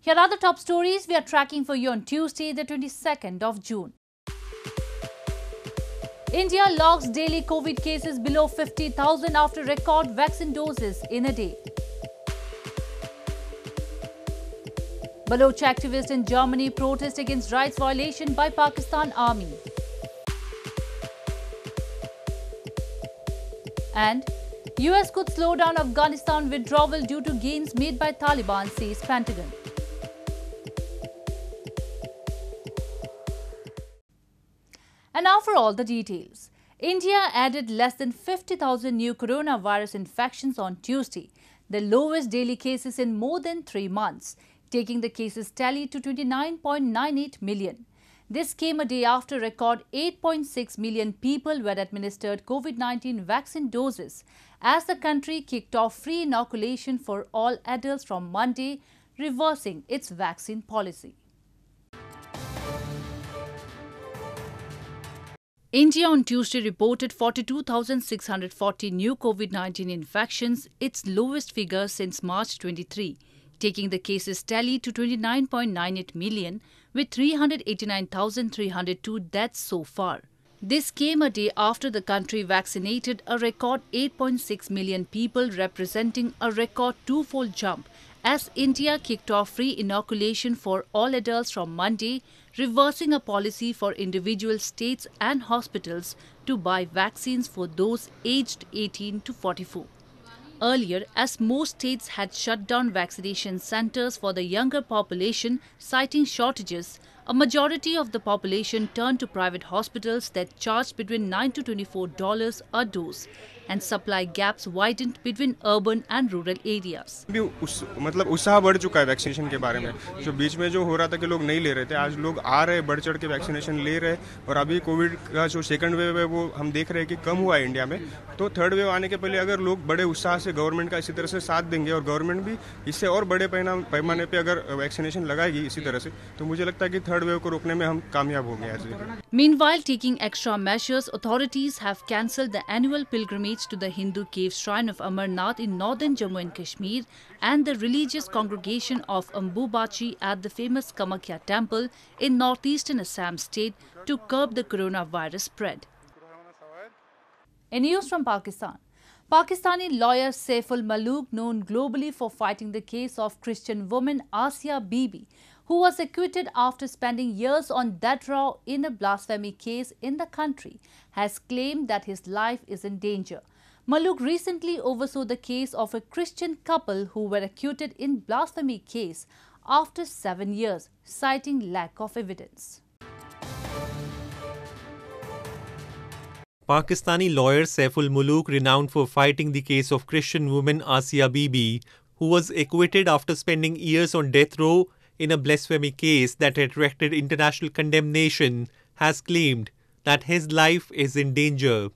Here are the top stories we are tracking for you on Tuesday, the 22nd of June. India logs daily COVID cases below 50,000 after record vaccine doses in a day. Baloch activists in Germany protest against rights violation by Pakistan army. And US could slow down Afghanistan withdrawal due to gains made by Taliban, says Pentagon. And now for all the details. India added less than 50,000 new coronavirus infections on Tuesday, the lowest daily cases in more than three months, taking the cases tally to 29.98 million. This came a day after record 8.6 million people were administered COVID-19 vaccine doses as the country kicked off free inoculation for all adults from Monday, reversing its vaccine policy. India on Tuesday reported 42,640 new COVID 19 infections, its lowest figure since March 23, taking the cases tally to 29.98 million, with 389,302 deaths so far. This came a day after the country vaccinated a record 8.6 million people, representing a record twofold jump as India kicked off free inoculation for all adults from Monday, reversing a policy for individual states and hospitals to buy vaccines for those aged 18 to 44. Earlier, as most states had shut down vaccination centers for the younger population, citing shortages, a majority of the population turned to private hospitals that charged between $9 to $24 a dose, and supply gaps widened between urban and rural areas. भी उस मतलब उत्साह बढ़ चुका है vaccination के बारे में जो बीच में जो हो रहा था कि लोग नहीं ले रहे थे आज लोग आ रहे बढ़ चढ़ के वैक्सीनेशन ले रहे और अभी कोविड का जो सेकंड वेव है वो हम देख रहे हैं कि कम हुआ है इंडिया में तो थर्ड वेव आने के पहले अगर लोग बड़े उत्साह से गवर्नमेंट का इसी तरह से साथ देंगे और गवर्नमेंट भी इससे और बड़े पैमाने पर अगर वैक्सीनेशन लगाएगी इसी तरह से तो मुझे लगता है कि थर्ड वेव को रोकने में हम कामयाब होंगे as meanwhile taking extra measures authorities have the annual pilgrimage pilgrimage to the Hindu cave shrine of Amarnath in northern Jammu and Kashmir and the religious congregation of Ambubachi at the famous Kamakhya temple in northeastern Assam state to curb the coronavirus spread. In news from Pakistan, Pakistani lawyer Saiful Malook, known globally for fighting the case of Christian woman Asya Bibi, who was acquitted after spending years on death row in a blasphemy case in the country, has claimed that his life is in danger. Maluk recently oversaw the case of a Christian couple who were acquitted in blasphemy case after seven years, citing lack of evidence. Pakistani lawyer Saiful Muluk, renowned for fighting the case of Christian woman Asiya Bibi, who was acquitted after spending years on death row, in a blasphemy case that attracted international condemnation, has claimed that his life is in danger.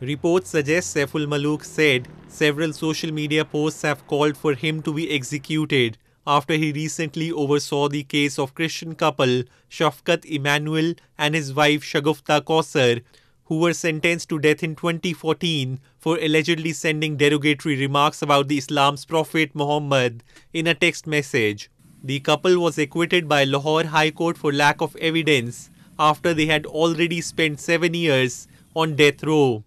Reports suggest Saiful Malook said several social media posts have called for him to be executed after he recently oversaw the case of Christian couple Shafkat Emanuel and his wife Shagufta Kausar, who were sentenced to death in 2014 for allegedly sending derogatory remarks about the Islam's prophet Muhammad in a text message. The couple was acquitted by Lahore High Court for lack of evidence after they had already spent seven years on death row.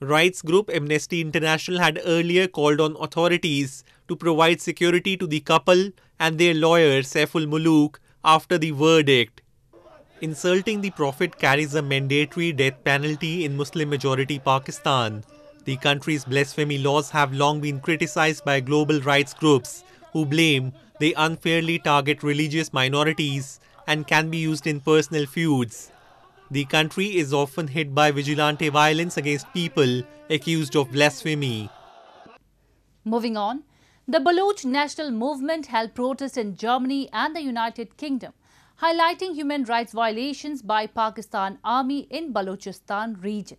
Rights group Amnesty International had earlier called on authorities to provide security to the couple and their lawyer Saiful Muluk after the verdict. Insulting the Prophet carries a mandatory death penalty in Muslim majority Pakistan. The country's blasphemy laws have long been criticized by global rights groups who blame they unfairly target religious minorities and can be used in personal feuds. The country is often hit by vigilante violence against people accused of blasphemy. Moving on, the Baloch National Movement held protests in Germany and the United Kingdom, highlighting human rights violations by Pakistan Army in Balochistan region.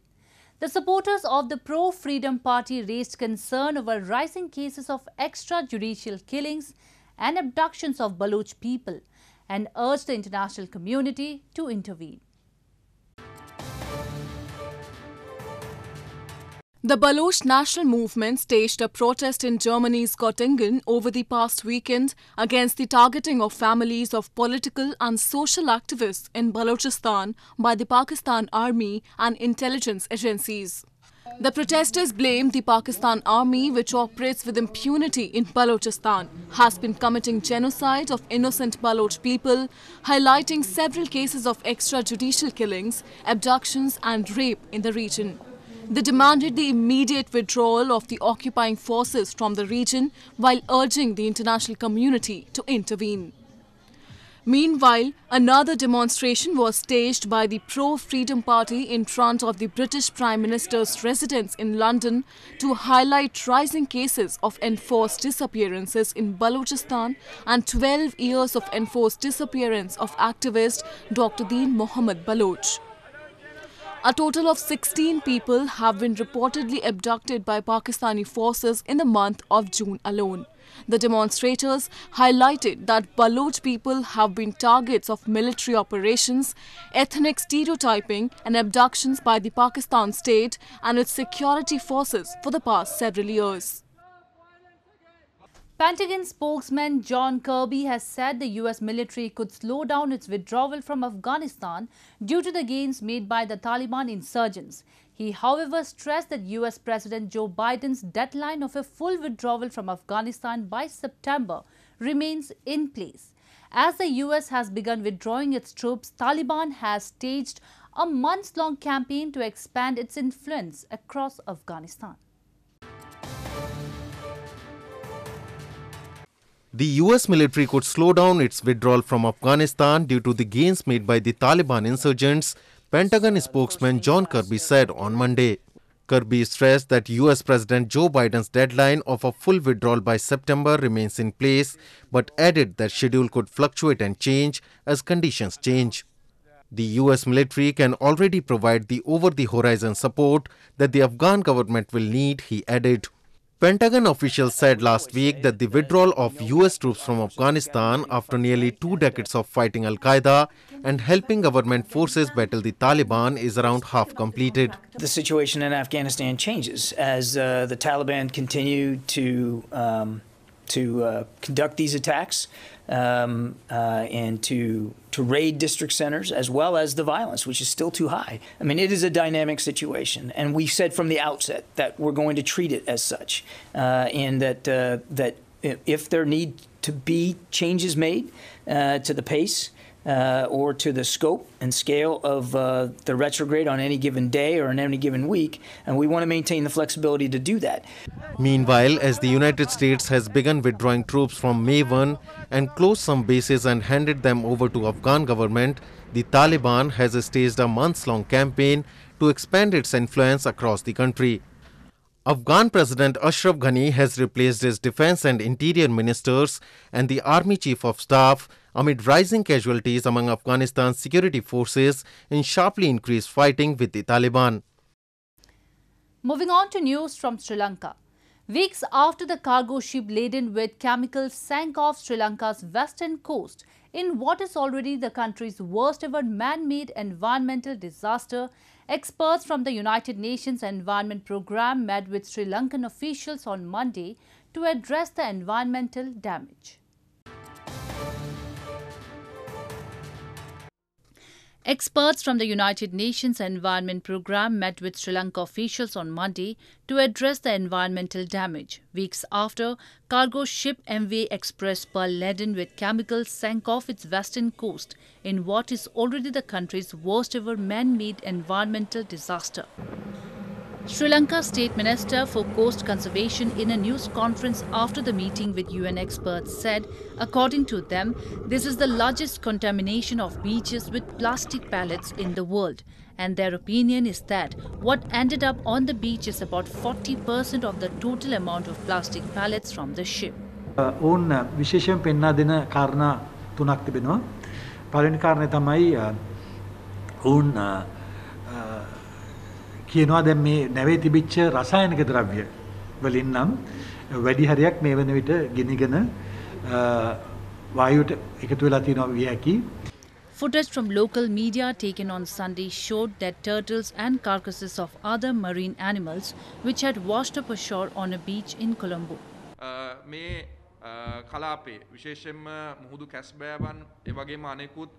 The supporters of the pro-freedom party raised concern over rising cases of extrajudicial killings and abductions of Baloch people and urged the international community to intervene. The Baloch national movement staged a protest in Germany's Göttingen over the past weekend against the targeting of families of political and social activists in Balochistan by the Pakistan army and intelligence agencies. The protesters blame the Pakistan army, which operates with impunity in Balochistan, has been committing genocide of innocent Baloch people, highlighting several cases of extrajudicial killings, abductions and rape in the region. They demanded the immediate withdrawal of the occupying forces from the region while urging the international community to intervene. Meanwhile, another demonstration was staged by the pro-freedom party in front of the British Prime Minister's residence in London to highlight rising cases of enforced disappearances in Balochistan and 12 years of enforced disappearance of activist Dr. Deen Mohammed Baloch. A total of 16 people have been reportedly abducted by Pakistani forces in the month of June alone. The demonstrators highlighted that Baloch people have been targets of military operations, ethnic stereotyping and abductions by the Pakistan state and its security forces for the past several years. Pentagon spokesman John Kirby has said the U.S. military could slow down its withdrawal from Afghanistan due to the gains made by the Taliban insurgents. He, however, stressed that U.S. President Joe Biden's deadline of a full withdrawal from Afghanistan by September remains in place. As the U.S. has begun withdrawing its troops, Taliban has staged a months-long campaign to expand its influence across Afghanistan. The US military could slow down its withdrawal from Afghanistan due to the gains made by the Taliban insurgents, Pentagon spokesman John Kirby said on Monday. Kirby stressed that US President Joe Biden's deadline of a full withdrawal by September remains in place, but added that schedule could fluctuate and change as conditions change. The US military can already provide the over the horizon support that the Afghan government will need, he added. Pentagon officials said last week that the withdrawal of US troops from Afghanistan after nearly two decades of fighting Al Qaeda and helping government forces battle the Taliban is around half completed. The situation in Afghanistan changes as uh, the Taliban continue to. Um, to uh, conduct these attacks um, uh, and to to raid district centers as well as the violence, which is still too high. I mean, it is a dynamic situation, and we said from the outset that we're going to treat it as such, uh, and that uh, that if there need to be changes made uh, to the pace uh, or to the scope and scale of uh, the retrograde on any given day or in any given week, and we want to maintain the flexibility to do that. Meanwhile, as the United States has begun withdrawing troops from May 1 and closed some bases and handed them over to Afghan government, the Taliban has staged a months-long campaign to expand its influence across the country. Afghan President Ashraf Ghani has replaced his defense and interior ministers and the army chief of staff amid rising casualties among Afghanistan's security forces in sharply increased fighting with the Taliban. Moving on to news from Sri Lanka. Weeks after the cargo ship laden with chemicals sank off Sri Lanka's western coast in what is already the country's worst ever man-made environmental disaster, Experts from the United Nations Environment Programme met with Sri Lankan officials on Monday to address the environmental damage. Experts from the United Nations Environment Programme met with Sri Lanka officials on Monday to address the environmental damage. Weeks after, cargo ship MV Express Pearl laden with chemicals sank off its western coast in what is already the country's worst ever man-made environmental disaster. Sri Lanka State Minister for Coast Conservation in a news conference after the meeting with UN experts said, according to them, this is the largest contamination of beaches with plastic pellets in the world. And their opinion is that what ended up on the beach is about 40% of the total amount of plastic pellets from the ship. ඔවුන් විශේෂයෙන් පෙන්වා කියනවා දැන් මේ නැවේ තිබිච්ච රසායනික ද්‍රව්‍ය වලින් නම් වැඩි හරියක් මේ වෙන විට ගිනිගෙන වායුවට එකතු වෙලා තියෙනවා විය හැකි. Footage from local media taken on Sunday showed that turtles and carcasses of other marine animals which had washed up ashore on a beach in Colombo. මේ කලාපේ විශේෂයෙන්ම මුහුදු කැස්බෑවන් ඒ වගේම අනෙකුත්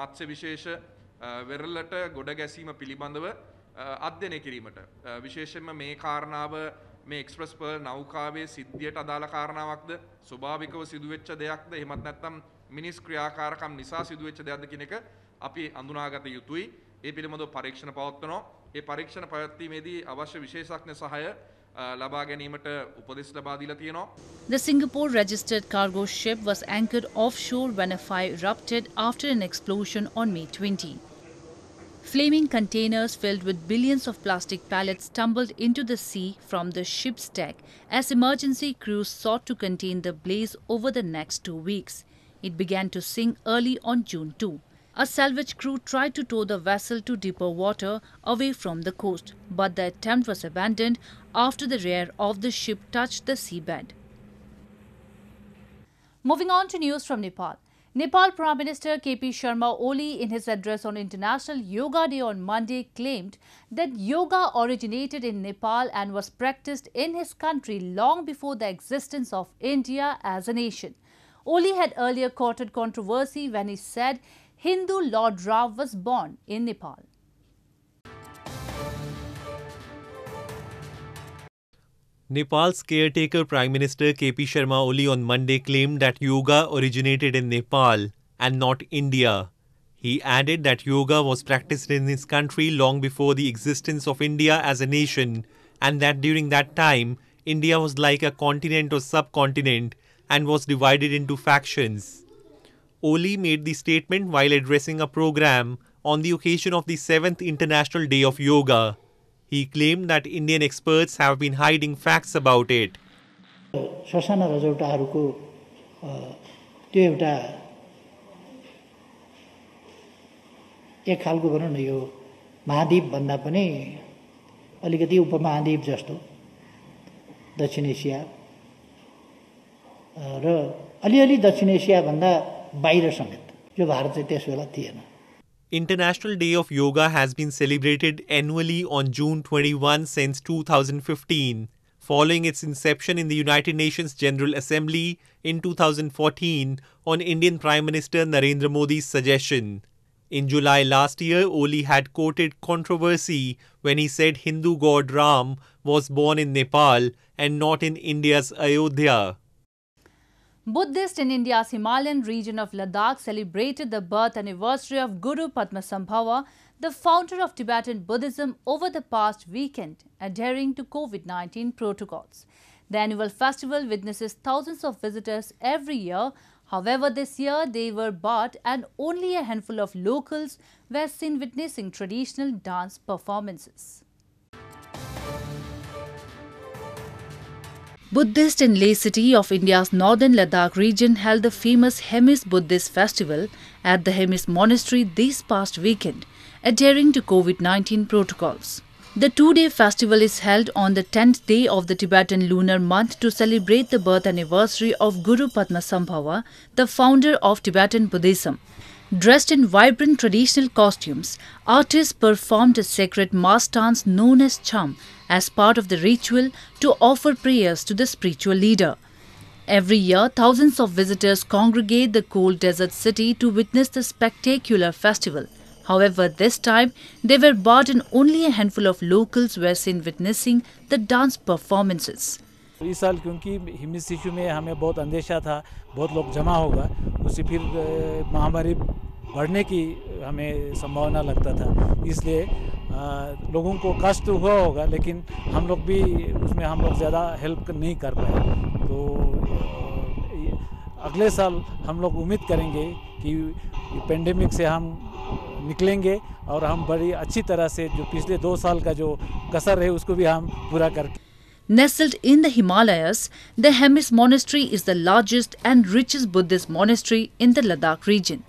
මත්ස්‍ය විශේෂ වෙරළට ගොඩ ගැසීම පිළිබඳව අධ්‍යනය කිරීමට. විශේෂෙන්ම මේ කාරණාව මේ එක්ස්ප්‍රස් පර් නෞකාවේ සිද්ධියට අදාළ කාරණාවක්ද ස්වභාවිකව සිදුවෙච්ච දෙයක්ද එහෙමත් නැත්නම් මිනිස් ක්‍රියාකාරකම් නිසා සිදුවෙච්ච දෙයක්ද කියන එක අපි අඳුනාගත යුතුයි. ඒ පිළිබඳව පරීක්ෂණ පවත්වනවා. ඒ පරීක්ෂණ පැවැත්වීමේදී අවශ්‍ය විශේෂඥ සහාය ලබා ගැනීමට උපදෙස් ලබා දීලා තියෙනවා. The Singapore registered cargo ship was anchored offshore when a fire erupted after an explosion on May 20. Flaming containers filled with billions of plastic pallets tumbled into the sea from the ship's deck as emergency crews sought to contain the blaze over the next two weeks. It began to sink early on June 2. A salvage crew tried to tow the vessel to deeper water away from the coast, but the attempt was abandoned after the rear of the ship touched the seabed. Moving on to news from Nepal. Nepal Prime Minister KP Sharma Oli in his address on International Yoga Day on Monday claimed that yoga originated in Nepal and was practiced in his country long before the existence of India as a nation. Oli had earlier courted controversy when he said Hindu Lord Rao was born in Nepal. Nepal's caretaker Prime Minister KP Sharma Oli on Monday claimed that yoga originated in Nepal and not India. He added that yoga was practiced in his country long before the existence of India as a nation and that during that time India was like a continent or subcontinent and was divided into factions. Oli made the statement while addressing a program on the occasion of the 7th International Day of Yoga. He claimed that Indian experts have been hiding facts about it. ससाना रजौटाहरूको त्यो एउटा एक खालको भनौँ न यो महाद्वीपभन्दा पनि अलिकति उपमहाद्वीप जस्तो दक्षिण एसिया र अलिअलि दक्षिण एसियाभन्दा बाहिर समेत यो भारत चाहिँ त्यस बेला थिएन International Day of Yoga has been celebrated annually on June 21 since 2015. Following its inception in the United Nations General Assembly in 2014 on Indian Prime Minister Narendra Modi's suggestion. In July last year, Oli had courted controversy when he said Hindu god Ram was born in Nepal and not in India's Ayodhya. Buddhists in India's Himalayan region of Ladakh celebrated the birth anniversary of Guru Padmasambhava, the founder of Tibetan Buddhism, over the past weekend, adhering to COVID-19 protocols. The annual festival witnesses thousands of visitors every year. However, this year they were barred and only a handful of locals were seen witnessing traditional dance performances. Buddhist and lay city of India's northern Ladakh region held the famous Hemis Buddhist festival at the Hemis monastery this past weekend, adhering to COVID-19 protocols. The two-day festival is held on the 10th day of the Tibetan lunar month to celebrate the birth anniversary of Guru Padmasambhava, the founder of Tibetan Buddhism. Dressed in vibrant traditional costumes, artists performed a sacred mass dance known as Cham as part of the ritual to offer prayers to the spiritual leader. Every year, thousands of visitors congregate the cold desert city to witness the spectacular festival. However, this time, they were barred and only a handful of locals were seen witnessing the dance performances. इस साल क्योंकि हिमस issue में हमें बहुत अंदेशा था बहुत लोग जमा होगा उसे फिर महामारी बढ़ने की हमें संभावना लगता था इसलिए लोगों को कष्ट हुआ होगा लेकिन हम लोग भी उसमें हम लोग ज़्यादा हेल्प नहीं कर पाए तो अगले साल हम लोग उम्मीद करेंगे कि पेंडेमिक से हम निकलेंगे और हम बड़ी अच्छी तरह से जो पिछले दो साल का जो कसर है उसको भी हम पूरा करके Nestled in the Himalayas, the Hemis Monastery is the largest and richest Buddhist monastery in the Ladakh region.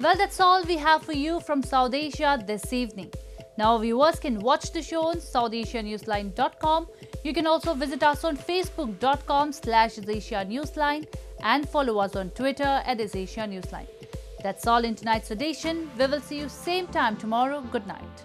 Well, that's all we have for you from South Asia this evening. Now, viewers can watch the show on SouthAsiaNewsline.com. You can also visit us on Facebook.com slash Newsline and follow us on Twitter at Newsline. That's all in tonight's edition. We will see you same time tomorrow. Good night.